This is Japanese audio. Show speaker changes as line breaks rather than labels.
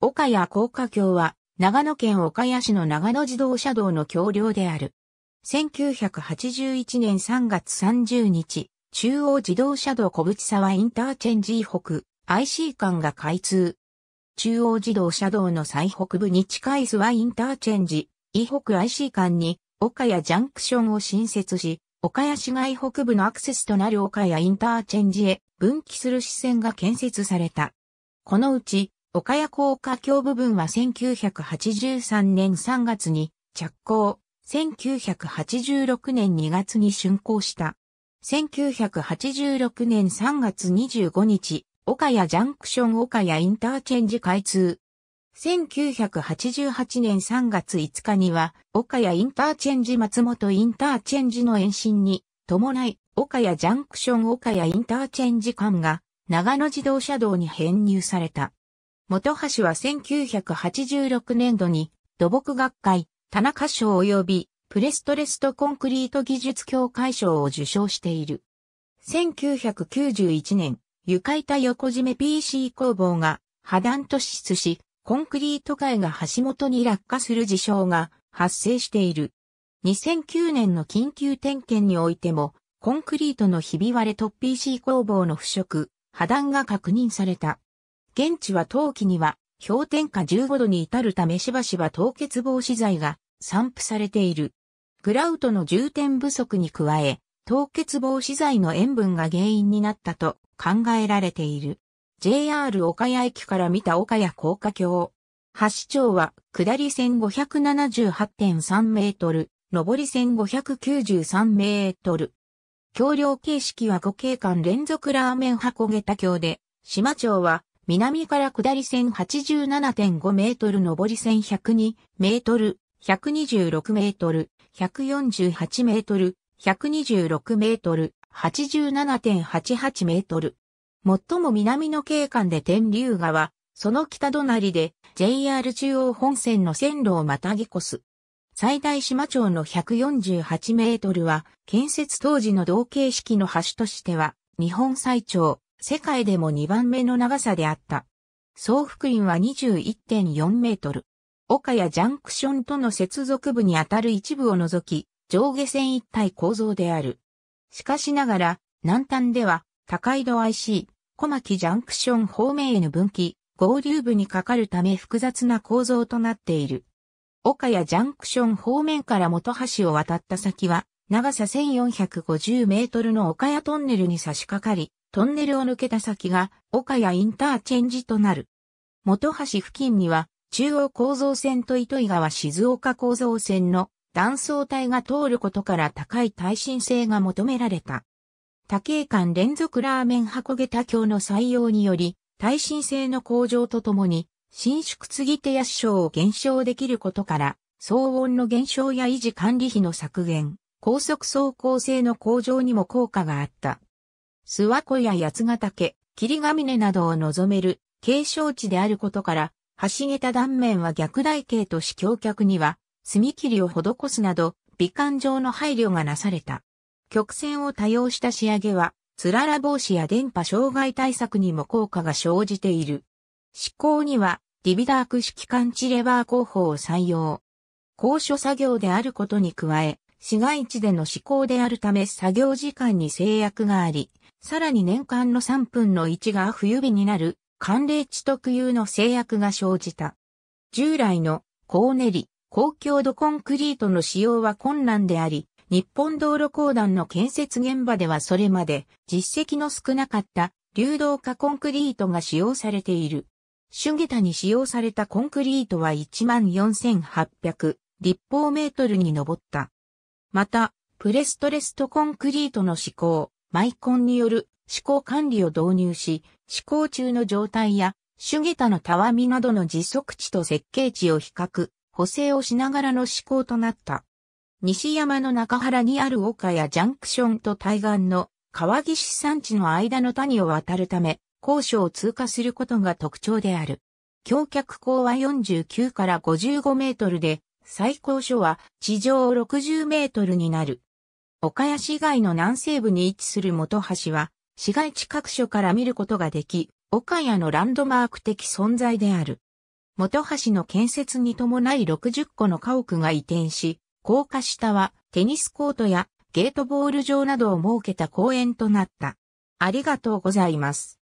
岡谷高架橋は、長野県岡谷市の長野自動車道の橋梁である。1981年3月30日、中央自動車道小淵沢インターチェンジ北、IC 間が開通。中央自動車道の最北部に近い諏訪インターチェンジ、以北 IC 間に、岡谷ジャンクションを新設し、岡谷市街北部のアクセスとなる岡谷インターチェンジへ分岐する支線が建設された。このうち、岡谷高架橋部分は1983年3月に着工、1986年2月に竣工した。1986年3月25日、岡谷ジャンクション岡谷インターチェンジ開通。1988年3月5日には、岡谷インターチェンジ松本インターチェンジの延伸に、伴い、岡谷ジャンクション岡谷インターチェンジ間が、長野自動車道に編入された。元橋は1986年度に土木学会、田中賞及びプレストレストコンクリート技術協会賞を受賞している。1991年、床板横締め PC 工房が破断突出し、コンクリート界が橋本に落下する事象が発生している。2009年の緊急点検においても、コンクリートのひび割れと PC 工房の腐食、破断が確認された。現地は冬季には氷点下15度に至るためしばしば凍結防止剤が散布されている。グラウトの重点不足に加え、凍結防止剤の塩分が原因になったと考えられている。JR 岡谷駅から見た岡谷高架橋。橋長は下り線578.3メートル、上り線593メートル。橋梁形式は5景間連続ラーメン箱下駄橋で、島町は南から下り線87.5メートル上り線102メートル、126メートル、148メートル、126メートル、87.88メートル。最も南の景観で天竜川、その北隣で JR 中央本線の線路をまたぎ越す。最大島町の148メートルは建設当時の同形式の橋としては日本最長、世界でも2番目の長さであった。総福院は21.4メートル。岡谷ジャンクションとの接続部にあたる一部を除き、上下線一体構造である。しかしながら、南端では、高井戸 IC、小牧ジャンクション方面への分岐、合流部にかかるため複雑な構造となっている。岡谷ジャンクション方面から元橋を渡った先は、長さ1450メートルの岡谷トンネルに差し掛かり、トンネルを抜けた先が岡谷インターチェンジとなる。元橋付近には中央構造線と糸井川静岡構造線の断層帯が通ることから高い耐震性が求められた。多景間連続ラーメン箱下多橋の採用により、耐震性の向上とともに、伸縮継ぎ手や支障を減少できることから、騒音の減少や維持管理費の削減、高速走行性の向上にも効果があった。諏訪湖や八ヶ岳、霧ヶ峰などを望める景勝地であることから、橋桁断面は逆台形とし橋脚には、墨切りを施すなど、美観上の配慮がなされた。曲線を多用した仕上げは、つらら防止や電波障害対策にも効果が生じている。施工には、ディビダーク式感知レバー工法を採用。高所作業であることに加え、市街地での施行であるため作業時間に制約があり、さらに年間の3分の1が冬日になる寒冷地特有の制約が生じた。従来の高練り、高強度コンクリートの使用は困難であり、日本道路公団の建設現場ではそれまで実績の少なかった流動化コンクリートが使用されている。主下タに使用されたコンクリートは14,800立方メートルに上った。また、プレストレストコンクリートの施工、マイコンによる施工管理を導入し、施工中の状態や、主下駄のたわみなどの実測値と設計値を比較、補正をしながらの施工となった。西山の中原にある丘やジャンクションと対岸の川岸山地の間の谷を渡るため、高所を通過することが特徴である。橋脚高は49から55メートルで、最高所は地上60メートルになる。岡谷市街の南西部に位置する元橋は、市街地各所から見ることができ、岡谷のランドマーク的存在である。元橋の建設に伴い60個の家屋が移転し、高架下はテニスコートやゲートボール場などを設けた公園となった。ありがとうございます。